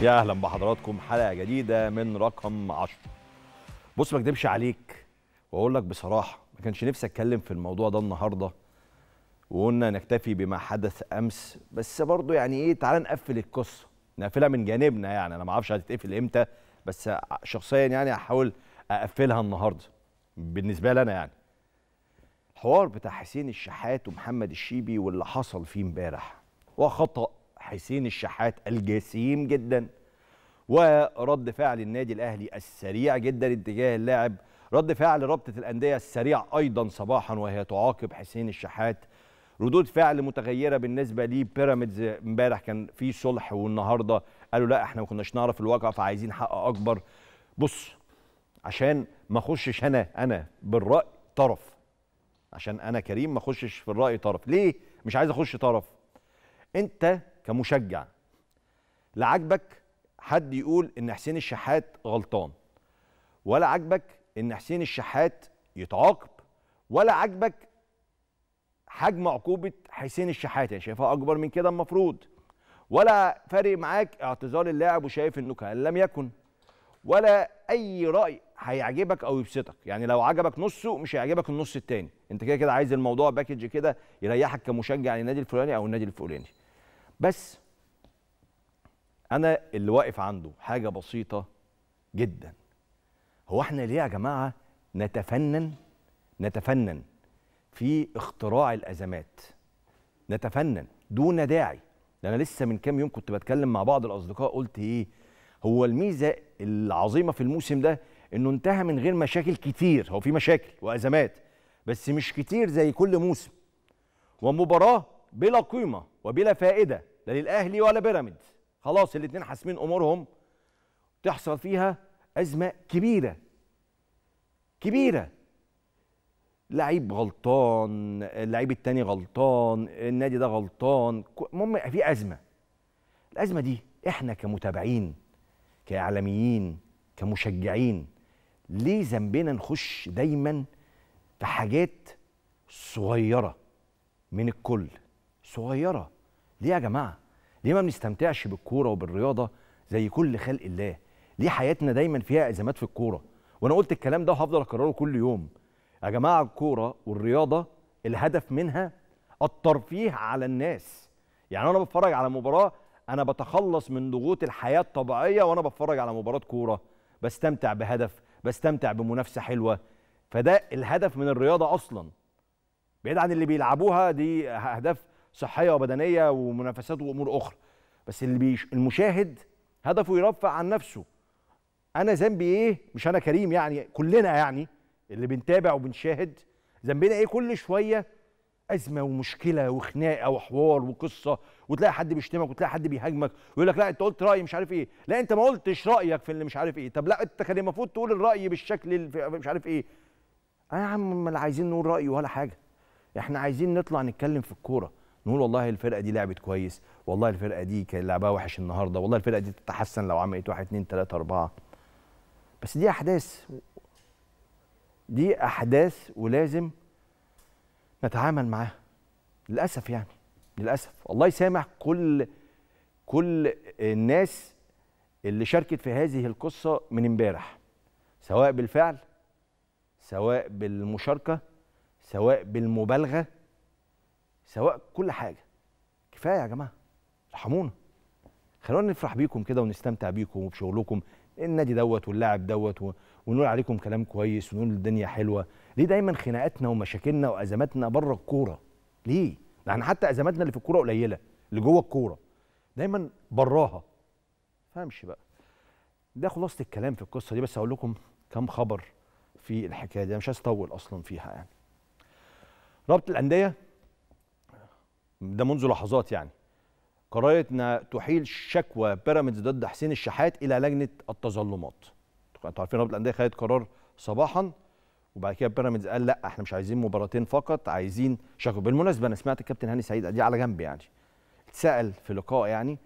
يا اهلا بحضراتكم حلقه جديده من رقم 10 بص ما اكدبش عليك واقول لك بصراحه ما كانش نفسي اتكلم في الموضوع ده النهارده وقلنا نكتفي بما حدث امس بس برضه يعني ايه تعال نقفل القصه نقفلها من جانبنا يعني انا ما اعرفش هتتقفل امتى بس شخصيا يعني هحاول اقفلها النهارده بالنسبه لي انا يعني الحوار بتاع حسين الشحات ومحمد الشيبي واللي حصل فيه امبارح هو خطأ حسين الشحات الجسيم جدا ورد فعل النادي الاهلي السريع جدا اتجاه اللاعب رد فعل رابطه الانديه السريع ايضا صباحا وهي تعاقب حسين الشحات ردود فعل متغيره بالنسبه لي بيراميدز امبارح كان في صلح والنهارده قالوا لا احنا ما كناش نعرف الواقع فعايزين حق اكبر بص عشان ما اخشش انا انا بالراي طرف عشان انا كريم ما اخشش في الراي طرف ليه مش عايز اخش طرف انت كمشجع لا عاجبك حد يقول ان حسين الشحات غلطان ولا عاجبك ان حسين الشحات يتعاقب ولا عاجبك حجم عقوبه حسين الشحات يعني شايفها اكبر من كده المفروض ولا فارق معاك اعتذار اللاعب وشايف انه كان لم يكن ولا اي راي هيعجبك او يبسطك يعني لو عجبك نصه مش هيعجبك النص التاني انت كده كده عايز الموضوع باكج كده يريحك كمشجع للنادي الفلاني او النادي الفلاني بس انا اللي واقف عنده حاجه بسيطه جدا هو احنا ليه يا جماعه نتفنن نتفنن في اختراع الازمات نتفنن دون داعي انا لسه من كام يوم كنت بتكلم مع بعض الاصدقاء قلت ايه هو الميزه العظيمه في الموسم ده انه انتهى من غير مشاكل كتير هو في مشاكل وازمات بس مش كتير زي كل موسم ومباراه بلا قيمه وبلا فائده لا للاهلي ولا بيراميدز خلاص الاثنين حاسمين امورهم تحصل فيها ازمه كبيره كبيره لعيب غلطان اللعيب التاني غلطان النادي ده غلطان المهم في ازمه الازمه دي احنا كمتابعين كاعلاميين كمشجعين ليه ذنبنا نخش دايما في حاجات صغيره من الكل صغيره ليه يا جماعه ليه ما بنستمتعش بالكوره وبالرياضه زي كل خلق الله ليه حياتنا دايما فيها ازمات في الكوره وانا قلت الكلام ده وهفضل اكرره كل يوم يا جماعه الكوره والرياضه الهدف منها الترفيه على الناس يعني انا بتفرج على مباراه انا بتخلص من ضغوط الحياه الطبيعيه وانا بتفرج على مباراه كوره بستمتع بهدف بستمتع بمنافسه حلوه فده الهدف من الرياضه اصلا بعيد عن اللي بيلعبوها دي اهداف صحيه وبدنيه ومنافسات وامور اخرى بس اللي بيش المشاهد هدفه يرفع عن نفسه انا ذنبي ايه مش انا كريم يعني كلنا يعني اللي بنتابع وبنشاهد ذنبنا ايه كل شويه ازمه ومشكله وخناقه وحوار وقصه وتلاقي حد بيشتمك وتلاقي حد بيهاجمك ويقول لك لا انت قلت راي مش عارف ايه لا انت ما قلتش رايك في اللي مش عارف ايه طب لا انت كان المفروض تقول الراي بالشكل اللي مش عارف ايه انا يا عم ما عايزين نقول راي ولا حاجه احنا عايزين نطلع نتكلم في الكوره نقول والله الفرقه دي لعبت كويس والله الفرقه دي كان لعبها وحش النهارده والله الفرقه دي تتحسن لو عملت 1 2 3 4 بس دي احداث دي احداث ولازم نتعامل معاها للاسف يعني للاسف الله يسامح كل كل الناس اللي شاركت في هذه القصه من امبارح سواء بالفعل سواء بالمشاركه سواء بالمبالغه سواء كل حاجه كفايه يا جماعه ارحمونا خلونا نفرح بيكم كده ونستمتع بيكم وبشغلكم النادي دوت واللاعب دوت ونقول عليكم كلام كويس ونقول الدنيا حلوه ليه دايما خناقاتنا ومشاكلنا وازماتنا بره الكوره ليه يعني حتى ازماتنا اللي في الكوره قليله اللي جوه الكوره دايما براها فهمش بقى ده خلاصه الكلام في القصه دي بس اقول لكم كم خبر في الحكايه دي انا مش هستول اصلا فيها يعني رابط الانديه ده منذ لحظات يعني قررت تحيل شكوى بيراميدز ضد حسين الشحات الى لجنه التظلمات انتوا عارفين رابطه الانديه خدت قرار صباحا وبعد كده بيراميدز قال لا احنا مش عايزين مباراتين فقط عايزين شكوى بالمناسبه انا سمعت الكابتن هاني سعيد دي على جنب يعني اتسال في لقاء يعني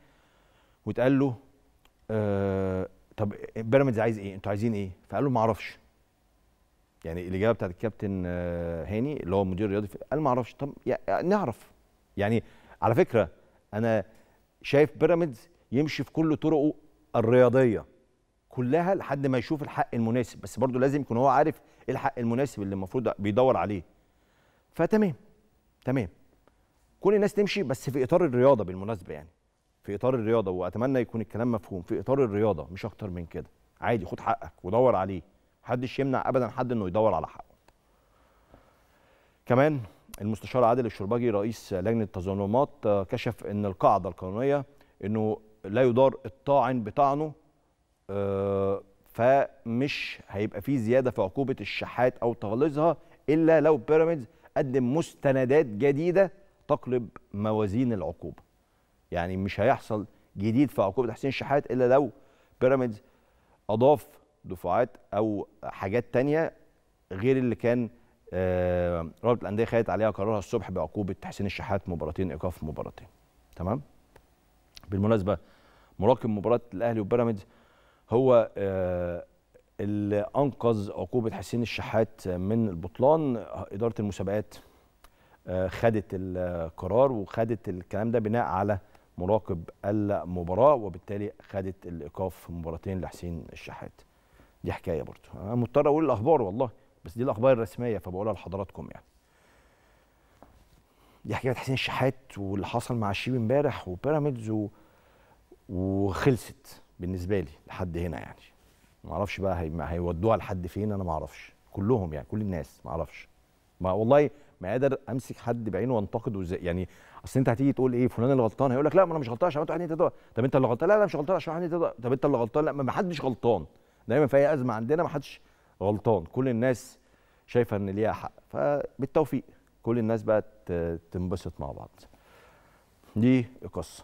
واتقال له آه طب بيراميدز عايز ايه انتوا عايزين ايه فقال له ما اعرفش يعني الاجابه بتاعت الكابتن آه، هاني اللي هو مدير رياضي قال ما اعرفش طب يعني نعرف يعني على فكره انا شايف بيراميدز يمشي في كل طرقه الرياضيه كلها لحد ما يشوف الحق المناسب بس برضه لازم يكون هو عارف ايه الحق المناسب اللي المفروض بيدور عليه فتمام تمام كل الناس تمشي بس في اطار الرياضه بالمناسبه يعني في اطار الرياضه واتمنى يكون الكلام مفهوم في اطار الرياضه مش اكتر من كده عادي خد حقك ودور عليه محدش يمنع ابدا حد انه يدور على حقه كمان المستشار عادل الشربجي رئيس لجنه التظلمات آه، كشف ان القاعده القانونيه انه لا يدار الطاعن بطعنه آه، فمش هيبقى فيه زياده في عقوبه الشحات او تغليظها الا لو بيراميدز قدم مستندات جديده تقلب موازين العقوبه. يعني مش هيحصل جديد في عقوبه حسين الشحات الا لو بيراميدز اضاف دفعات او حاجات تانية غير اللي كان آه، رابطه الانديه خدت عليها قرارها الصبح بعقوبه حسين الشحات مباراتين ايقاف مباراتين تمام بالمناسبه مراقب مباراه الاهلي وبيراميدز هو آه، اللي انقذ عقوبه حسين الشحات من البطلان اداره المسابقات آه، خدت القرار وخدت الكلام ده بناء على مراقب المباراه وبالتالي خدت الايقاف مباراتين لحسين الشحات دي حكايه برضه انا مضطر اقول الاخبار والله بس دي الاخبار الرسميه فبقولها لحضراتكم يعني دي حكايه حسين الشحات واللي حصل مع الشيب امبارح وبيراميدز و... وخلصت بالنسبه لي لحد هنا يعني ما اعرفش بقى هي... هيودوها لحد فين انا ما اعرفش كلهم يعني كل الناس ما اعرفش ما والله ما قادر امسك حد بعينه وانتقده ازاي يعني اصل انت هتيجي تقول ايه فلان اللي غلطان هيقول لك لا ما انا مش غلطان عشان واحد اتنين طب انت اللي غلطان لا لا مش غلطان عشان واحد اتنين طب انت اللي غلطان لا ما حدش غلطان دايما في اي ازمه عندنا ما حدش غلطان كل الناس شايفه ان ليها حق فبالتوفيق كل الناس بقى تنبسط مع بعض دي القصه